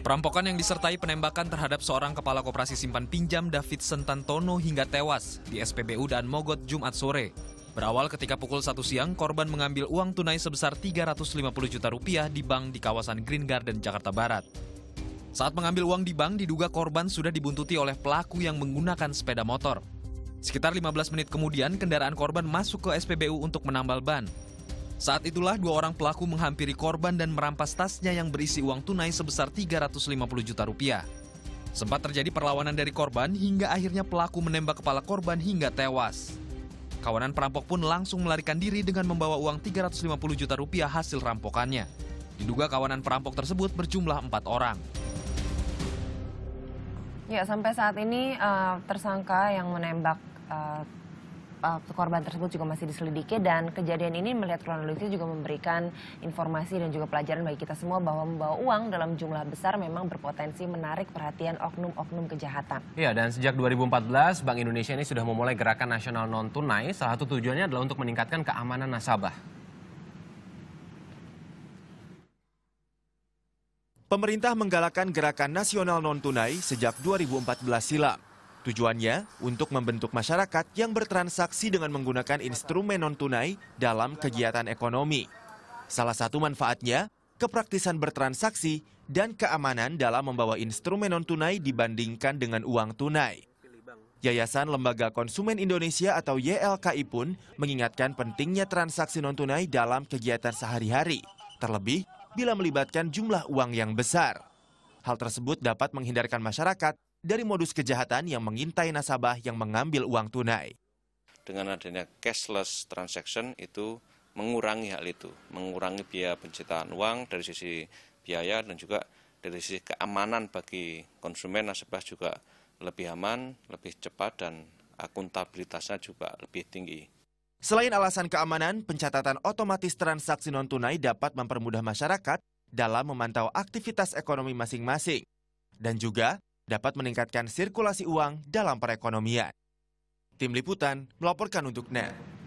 Perampokan yang disertai penembakan terhadap seorang kepala koperasi simpan pinjam David Sentantono hingga tewas di SPBU dan Mogot Jumat sore. Berawal ketika pukul 1 siang, korban mengambil uang tunai sebesar 350 juta rupiah di bank di kawasan Green Garden, Jakarta Barat. Saat mengambil uang di bank, diduga korban sudah dibuntuti oleh pelaku yang menggunakan sepeda motor. Sekitar 15 menit kemudian, kendaraan korban masuk ke SPBU untuk menambal ban. Saat itulah dua orang pelaku menghampiri korban dan merampas tasnya yang berisi uang tunai sebesar 350 juta rupiah. Sempat terjadi perlawanan dari korban hingga akhirnya pelaku menembak kepala korban hingga tewas. Kawanan perampok pun langsung melarikan diri dengan membawa uang 350 juta rupiah hasil rampokannya. Diduga kawanan perampok tersebut berjumlah empat orang. Ya, sampai saat ini uh, tersangka yang menembak uh, uh, korban tersebut juga masih diselidiki dan kejadian ini melihat kronologisnya juga memberikan informasi dan juga pelajaran bagi kita semua bahwa membawa uang dalam jumlah besar memang berpotensi menarik perhatian oknum-oknum kejahatan. Iya, dan sejak 2014 Bank Indonesia ini sudah memulai gerakan nasional non tunai. Salah satu tujuannya adalah untuk meningkatkan keamanan nasabah. Pemerintah menggalakkan gerakan nasional non tunai sejak 2014 silam. Tujuannya untuk membentuk masyarakat yang bertransaksi dengan menggunakan instrumen non-tunai dalam kegiatan ekonomi. Salah satu manfaatnya, kepraktisan bertransaksi dan keamanan dalam membawa instrumen non-tunai dibandingkan dengan uang tunai. Yayasan Lembaga Konsumen Indonesia atau YLKI pun mengingatkan pentingnya transaksi non-tunai dalam kegiatan sehari-hari, terlebih bila melibatkan jumlah uang yang besar. Hal tersebut dapat menghindarkan masyarakat dari modus kejahatan yang mengintai nasabah yang mengambil uang tunai. Dengan adanya cashless transaction itu mengurangi hal itu, mengurangi biaya pencetakan uang dari sisi biaya dan juga dari sisi keamanan bagi konsumen nasabah juga lebih aman, lebih cepat dan akuntabilitasnya juga lebih tinggi. Selain alasan keamanan, pencatatan otomatis transaksi non-tunai dapat mempermudah masyarakat dalam memantau aktivitas ekonomi masing-masing. Dan juga dapat meningkatkan sirkulasi uang dalam perekonomian. Tim Liputan melaporkan untuk NET.